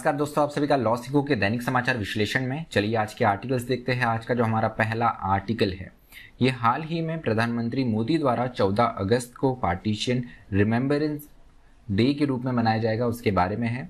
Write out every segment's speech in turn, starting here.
नमस्कार दोस्तों आप सभी का लॉ सिखो के दैनिक समाचार विश्लेषण में चलिए आज के आर्टिकल्स देखते हैं आज का जो हमारा पहला आर्टिकल है ये हाल ही में प्रधानमंत्री मोदी द्वारा 14 अगस्त को पार्टीशन रिमेम्बरेंस डे के रूप में मनाया जाएगा उसके बारे में है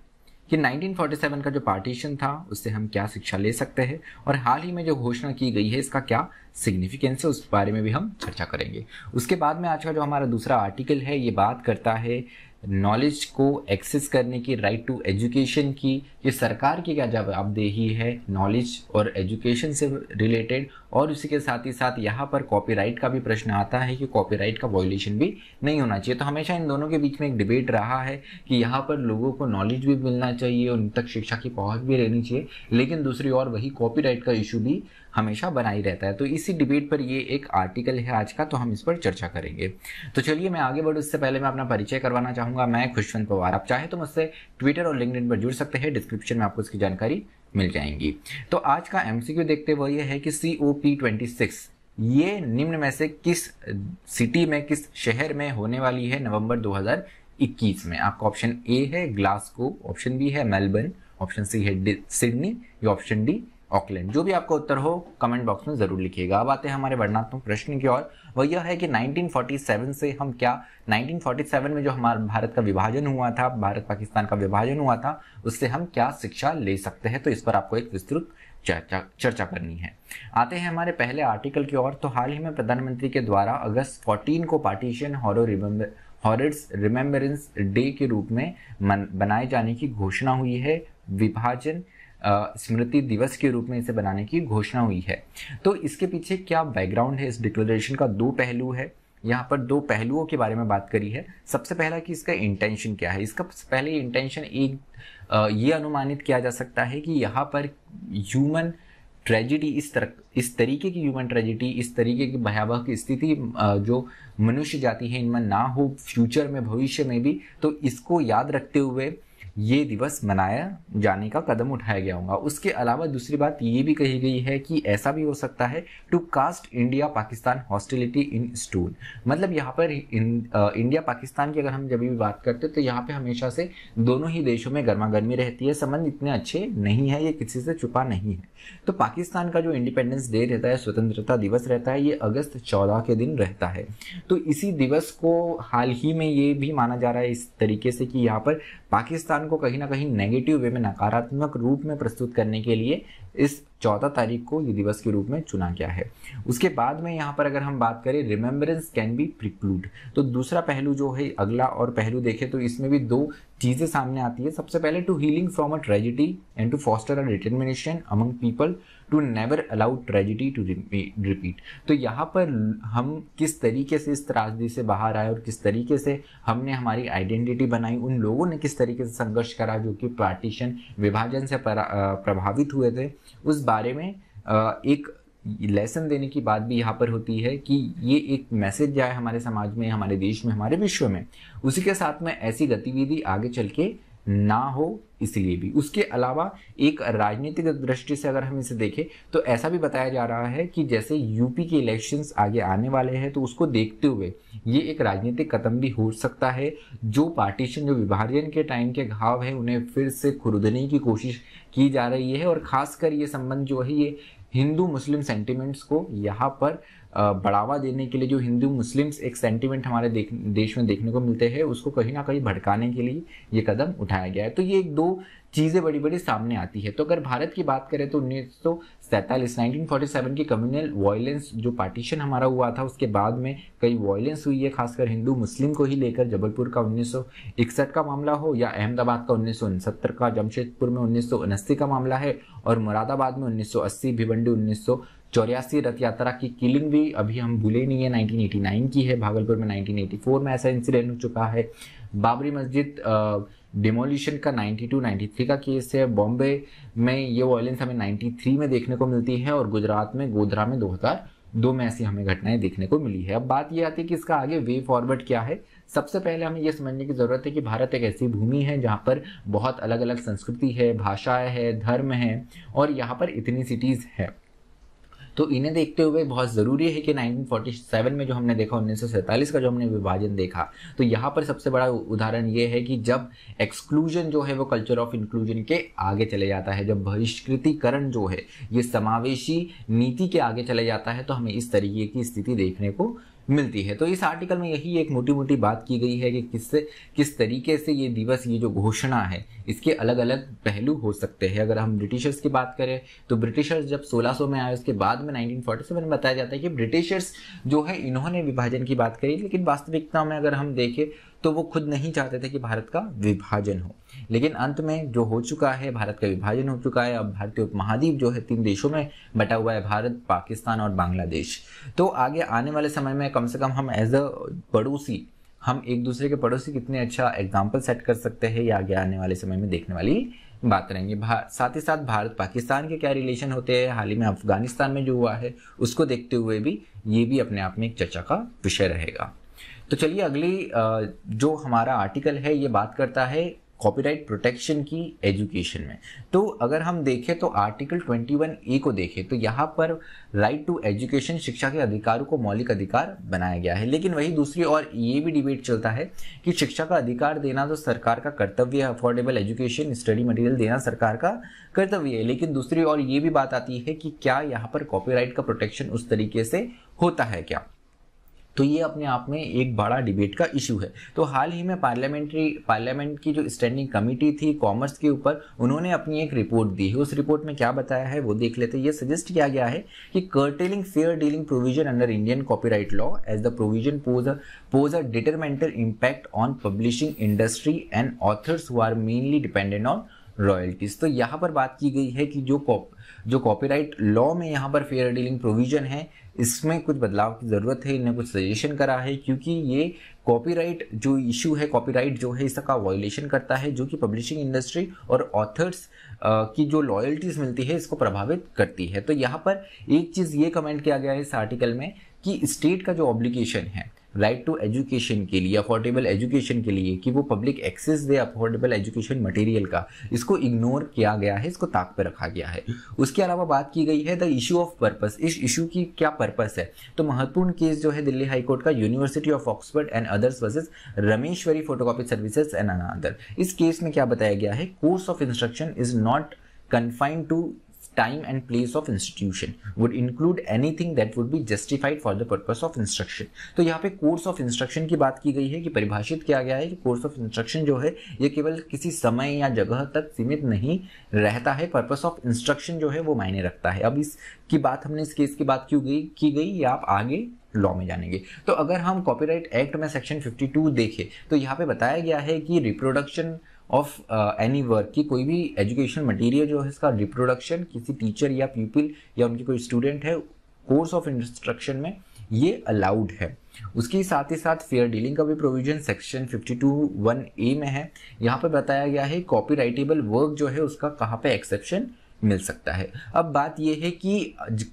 कि 1947 का जो पार्टीशन था उससे हम क्या शिक्षा ले सकते हैं और हाल ही में जो घोषणा की गई है इसका क्या सिग्निफिकेंस है उस बारे में भी हम चर्चा करेंगे उसके बाद में आज का जो हमारा दूसरा आर्टिकल है ये बात करता है नॉलेज को एक्सेस करने की राइट टू एजुकेशन की ये सरकार की क्या जवाबदेही है नॉलेज और एजुकेशन से रिलेटेड और उसी के साथ ही साथ यहाँ पर कॉपीराइट का भी प्रश्न आता है कि कॉपीराइट का वॉयलेशन भी नहीं होना चाहिए तो हमेशा इन दोनों के बीच में एक डिबेट रहा है कि यहाँ पर लोगों को नॉलेज भी मिलना चाहिए उन तक शिक्षा की पहुँच भी रहनी चाहिए लेकिन दूसरी ओर वही कॉपी का इशू भी हमेशा बनाई रहता है तो इसी डिबेट पर ये एक आर्टिकल है आज का तो हम इस पर चर्चा करेंगे तो चलिए मैं आगे बढ़ू उससे पहले मैं अपना परिचय करवाना चाहूंगा मैं खुशवंत पवार आप चाहे तो मुझसे ट्विटर और लिंक पर जुड़ सकते हैं डिस्क्रिप्शन में आपको इसकी जानकारी मिल जाएंगी तो आज का एमसीक्यू देखते हुए यह है कि C O P twenty six ये निम्न में से किस सिटी में किस शहर में होने वाली है नवंबर 2021 में आपका ऑप्शन ए है ग्लासगो ऑप्शन बी है मेलबर्न ऑप्शन सी है सिडनी या ऑप्शन डी ऑकलैंड जो भी आपका उत्तर हो कमेंट बॉक्स में ज़रूर लिखिएगा अब आते हैं हमारे वर्णात्मक प्रश्न की ओर वह यह है कि 1947 से हम क्या 1947 में जो हमारे भारत का विभाजन हुआ था भारत पाकिस्तान का विभाजन हुआ था उससे हम क्या शिक्षा ले सकते हैं तो इस पर आपको एक विस्तृत चर्चा चर्चा करनी है आते हैं हमारे पहले आर्टिकल की ओर तो हाल ही में प्रधानमंत्री के द्वारा अगस्त फोर्टीन को partition horror remember horrors remembrance day के रूप में मन, बनाए जाने की घोषणा हुई है विभाजन स्मृति दिवस के रूप में इसे बनाने की घोषणा हुई है तो इसके पीछे क्या बैकग्राउंड है इस डिक्लेरेशन का दो पहलू है यहाँ पर दो पहलुओं के बारे में बात करी है सबसे पहला कि इसका इंटेंशन क्या है इसका पहले इंटेंशन एक ये अनुमानित किया जा सकता है कि यहाँ पर ह्यूमन ट्रेजिडी इस तरह इस तरीके की ह्यूमन ट्रेजिडी इस तरीके की भयावह की स्थिति जो मनुष्य जाति है इनमें ना हो फ्यूचर में भविष्य में भी तो इसको याद रखते हुए ये दिवस मनाया जाने का कदम उठाया गया होगा उसके अलावा दूसरी बात ये भी कही गई है कि ऐसा भी हो सकता है to cast India Pakistan hostility in stone मतलब यहाँ पर इन, आ, इंडिया पाकिस्तान की अगर हम जब भी बात करते हैं तो यहाँ पे हमेशा से दोनों ही देशों में गर्मा गर्मी रहती है संबंध इतने अच्छे नहीं है ये किसी से छुपा नहीं है तो पाकिस्तान का जो इंडिपेंडेंस डे रहता है स्वतंत्रता दिवस रहता है ये अगस्त चौदह के दिन रहता है तो इसी दिवस को हाल ही में ये भी माना जा रहा है इस तरीके से कि यहाँ पर पाकिस्तान को कहीं ना कहीं नेगेटिव वे में नकारात्मक रूप में प्रस्तुत करने के लिए इस चौदह तारीख को ये दिवस के रूप में चुना गया है उसके बाद में यहाँ पर अगर हम बात करें रिमेम्बरेंस कैन बी प्रिक्लूड तो दूसरा पहलू जो है अगला और पहलू देखें तो इसमें भी दो चीज़ें सामने आती है सबसे पहले to healing from a tragedy and to foster a determination among people to never allow tragedy to repeat तो यहाँ पर हम किस तरीके से इस त्रासदी से बाहर आए और किस तरीके से हमने हमारी आइडेंटिटी बनाई उन लोगों ने किस तरीके से संघर्ष करा जो कि पार्टीशन विभाजन से प्रभावित हुए थे उस बारे में एक लेसन देने की बात भी यहाँ पर होती है कि ये एक मैसेज जाए हमारे समाज में हमारे देश में हमारे विश्व में उसी के साथ में ऐसी गतिविधि आगे चल के ना हो इसलिए भी उसके अलावा एक राजनीतिक दृष्टि से अगर हम इसे देखें तो ऐसा भी बताया जा रहा है कि जैसे यूपी के इलेक्शंस आगे आने वाले हैं तो उसको देखते हुए ये एक राजनीतिक कदम भी हो सकता है जो पार्टीशन जो विभाजन के टाइम के घाव है उन्हें फिर से खुरदने की कोशिश की जा रही है और खासकर ये संबंध जो है ये हिंदू मुस्लिम सेंटिमेंट्स को यहाँ पर बढ़ावा देने के लिए जो हिंदू मुस्लिम्स एक सेंटिमेंट हमारे देख, देश में देखने को मिलते हैं उसको कहीं ना कहीं भड़काने के लिए ये कदम उठाया गया है तो ये एक दो चीज़ें बड़ी बड़ी सामने आती है तो अगर भारत की बात करें तो उन्नीस सौ सैंतालीस नाइनटीन की कम्युनल वॉयलेंस जो पार्टीशन हमारा हुआ था उसके बाद में कई वॉयलेंस हुई है खासकर हिंदू मुस्लिम को ही लेकर जबलपुर का उन्नीस का मामला हो या अहमदाबाद का उन्नीस का जमशेदपुर में उन्नीस का मामला है और मुरादाबाद में उन्नीस सौ अस्सी भिवंडी उन्नीस सौ चौरासी रथ यात्रा की किलिंग भी अभी हम भूले नहीं है 1989 की है भागलपुर में 1984 में ऐसा इंसिडेंट हो चुका है बाबरी मस्जिद डिमोलिशन का 92 93 का केस है बॉम्बे में ये वायलेंस हमें 93 में देखने को मिलती है और गुजरात में गोधरा में 2002 में ऐसी हमें घटनाएं देखने को मिली है अब बात ये आती है कि इसका आगे वे फॉरवर्ड क्या है सबसे पहले हमें यह समझने की ज़रूरत है कि भारत एक ऐसी भूमि है जहाँ पर बहुत अलग अलग संस्कृति है भाषाएं है धर्म है और यहाँ पर इतनी सिटीज़ है तो इन्हें देखते हुए बहुत ज़रूरी है कि 1947 में जो हमने देखा उन्नीस का जो हमने विभाजन देखा तो यहाँ पर सबसे बड़ा उदाहरण ये है कि जब एक्सक्लूजन जो है वो कल्चर ऑफ इंक्लूजन के आगे चले जाता है जब बहिष्कृतिकरण जो है ये समावेशी नीति के आगे चले जाता है तो हमें इस तरीके की स्थिति देखने को मिलती है तो इस आर्टिकल में यही एक मोटी मोटी बात की गई है कि किस किस तरीके से ये दिवस ये जो घोषणा है इसके अलग अलग पहलू हो सकते हैं अगर हम ब्रिटिशर्स की बात करें तो ब्रिटिशर्स जब 1600 में आए उसके बाद में 1947 में बताया जाता है कि ब्रिटिशर्स जो है इन्होंने विभाजन की बात करी लेकिन वास्तविकता में अगर हम देखें तो वो खुद नहीं चाहते थे कि भारत का विभाजन हो लेकिन अंत में जो हो चुका है भारत का विभाजन हो चुका है अब भारतीय उपमहाद्वीप जो है तीन देशों में बटा हुआ है भारत पाकिस्तान और बांग्लादेश तो आगे आने वाले समय में कम से कम हम एज अ पड़ोसी हम एक दूसरे के पड़ोसी कितने अच्छा एग्जाम्पल सेट कर सकते हैं ये आगे आने वाले समय में देखने वाली बात रहेंगे साथ ही साथ भारत पाकिस्तान के क्या रिलेशन होते हैं हाल ही में अफगानिस्तान में जो हुआ है उसको देखते हुए भी ये भी अपने आप में एक चर्चा का विषय रहेगा तो चलिए अगली जो हमारा आर्टिकल है ये बात करता है कॉपीराइट प्रोटेक्शन की एजुकेशन में तो अगर हम देखें तो आर्टिकल 21 ए को देखें तो यहाँ पर राइट टू एजुकेशन शिक्षा के अधिकारों को मौलिक अधिकार बनाया गया है लेकिन वही दूसरी और ये भी डिबेट चलता है कि शिक्षा का अधिकार देना तो सरकार का कर्तव्य है अफोर्डेबल एजुकेशन स्टडी मटेरियल देना सरकार का कर्तव्य है लेकिन दूसरी और ये भी बात आती है कि क्या यहाँ पर कॉपीराइट का प्रोटेक्शन उस तरीके से होता है क्या तो ये अपने आप में एक बड़ा डिबेट का इशू है तो हाल ही में पार्लियामेंट्री पार्लियामेंट की जो स्टैंडिंग कमेटी थी कॉमर्स के ऊपर उन्होंने अपनी एक रिपोर्ट दी है उस रिपोर्ट में क्या बताया है वो देख लेते हैं ये सजेस्ट किया गया है कि curtailing fair dealing provision under Indian copyright law as the provision pose a pose a detrimental impact on publishing industry and authors who are mainly dependent on royalties तो यहाँ पर बात की गई है कि जो कॉप जो कॉपीराइट लॉ में यहाँ पर फेयर डीलिंग प्रोविजन है इसमें कुछ बदलाव की ज़रूरत है इन्हें कुछ सजेशन करा है क्योंकि ये कॉपीराइट जो इशू है कॉपीराइट जो है इसका वॉयलेशन करता है जो कि पब्लिशिंग इंडस्ट्री और ऑथर्स की जो लॉयल्टीज मिलती है इसको प्रभावित करती है तो यहाँ पर एक चीज़ ये कमेंट किया गया है इस आर्टिकल में कि स्टेट का जो ऑब्लिगेशन है राइट टू एजुकेशन के लिए अफोर्डेबल एजुकेशन के लिए कि वो पब्लिक एक्सेस दे अफोर्डेबल एजुकेशन मटेरियल का इसको इग्नोर किया गया है इसको ताक पर रखा गया है उसके अलावा बात की गई है द इशू ऑफ पर्पस इस इशू की क्या पर्पस है तो महत्वपूर्ण केस जो है दिल्ली हाईकोर्ट का university of Oxford and others versus Rameshwari photocopy services and another इस केस में क्या बताया गया है course of instruction is not confined to time and place of institution would include anything that would be justified for the purpose of instruction तो यहाँ पे course of instruction की बात की गई है कि परिभाषित किया गया है कि course of instruction जो है ये केवल किसी समय या जगह तक सीमित नहीं रहता है purpose of instruction जो है वो मायने रखता है अब इस की बात हमने इस केस की बात क्यों गई की गई ये आप आगे लॉ में जानेंगे तो अगर हम कॉपीराइट एक्ट में सेक्शन 52 देखें तो यहाँ पे बताया गया है कि रिप्रोडक्शन ऑफ एनी वर्क की कोई भी एजुकेशन मटेरियल जो है इसका रिप्रोडक्शन किसी टीचर या पीपल या उनके कोई स्टूडेंट है कोर्स ऑफ इंस्ट्रक्शन में ये अलाउड है उसके साथ ही साथ फेयर डीलिंग का भी प्रोविजन सेक्शन 52 वन ए में है यहाँ पर बताया गया है कॉपी राइटेबल वर्क जो है उसका कहाँ पे एक्सेप्शन मिल सकता है अब बात यह है कि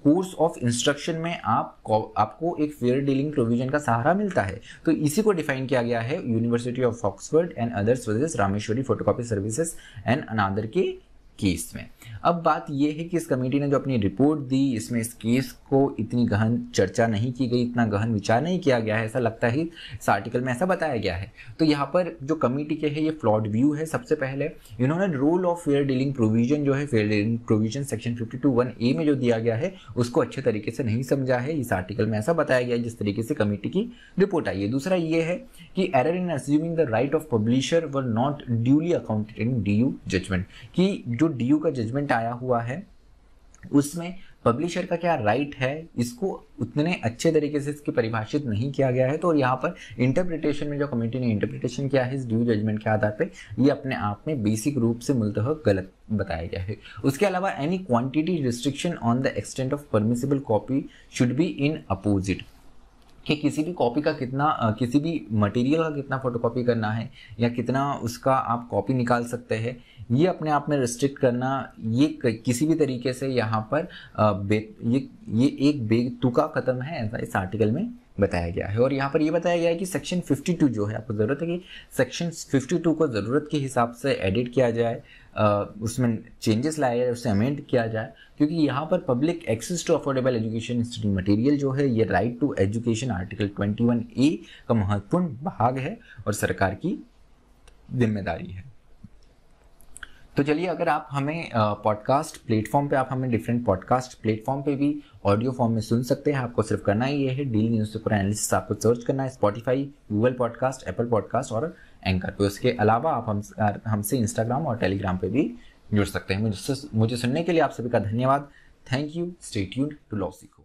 कोर्स ऑफ इंस्ट्रक्शन में आप आपको एक फेयर डीलिंग प्रोविजन का सहारा मिलता है तो इसी को डिफाइन किया गया है university of Oxford and others Rameshwari photocopy services and another के केस में अब बात यह है कि इस कमेटी ने जो अपनी रिपोर्ट दी इसमें इस केस को इतनी गहन चर्चा नहीं की गई इतना गहन विचार नहीं किया गया है ऐसा लगता है इस आर्टिकल में ऐसा बताया गया है तो यहाँ पर जो कमेटी के है ये फ्लॉड व्यू है सबसे पहले इन्होंने rule of fair dealing provision जो है fair dealing provision section fifty two one A में जो दिया गया है उसको अच्छे तरीके से नहीं समझा है इस आर्टिकल में ऐसा बताया गया है जिस तरीके से कमेटी की रिपोर्ट आई है दूसरा ये है कि error in assuming the right of publisher were not duly accounted in D U judgement कि जो डी का जजमेंट आया हुआ है उसमें पब्लिशर का क्या राइट है इसको उतने अच्छे तरीके से इसकी परिभाषित नहीं किया गया है तो यहाँ पर इंटरप्रिटेशन में जो कमेटी ने इंटरप्रिटेशन किया है इस ड्यू जजमेंट के आधार पे ये अपने आप में बेसिक रूप से मुलत गलत बताया गया है उसके अलावा any quantity restriction on the extent of permissible copy should be inapposite कि किसी भी कॉपी का कितना किसी भी मटेरियल का कितना फोटोकॉपी करना है या कितना उसका आप कॉपी निकाल सकते हैं ये अपने आप में रिस्ट्रिक्ट करना ये किसी भी तरीके से यहाँ पर ये ये एक बेतुका कदम है ऐसा इस आर्टिकल में बताया गया है और यहाँ पर ये बताया गया है कि सेक्शन 52 जो है आपको ज़रूरत है कि सेक्शन 52 को ज़रूरत के हिसाब से एडिट किया जाए उसमें चेंजेस लाया जाए उससे अमेंड किया जाए क्योंकि यहाँ पर public access to affordable education institute material जो है ये right to education article 21 A का महत्वपूर्ण भाग है और सरकार की जिम्मेदारी है तो चलिए अगर आप हमें पॉडकास्ट प्लेटफॉर्म पे आप हमें डिफरेंट पॉडकास्ट प्लेटफॉर्म पे भी ऑडियो फॉर्म में सुन सकते हैं आपको सिर्फ करना ही ये है डेली न्यूज़पेपर एनालिसिस आपको सर्च करना है Spotify Google podcast Apple podcast और एंकर पे तो उसके अलावा आप हम हमसे इंस्टाग्राम और टेलीग्राम पे भी जुड़ सकते हैं मुझसे मुझे सुनने के लिए आप सभी का धन्यवाद thank you stay tuned to लॉसिको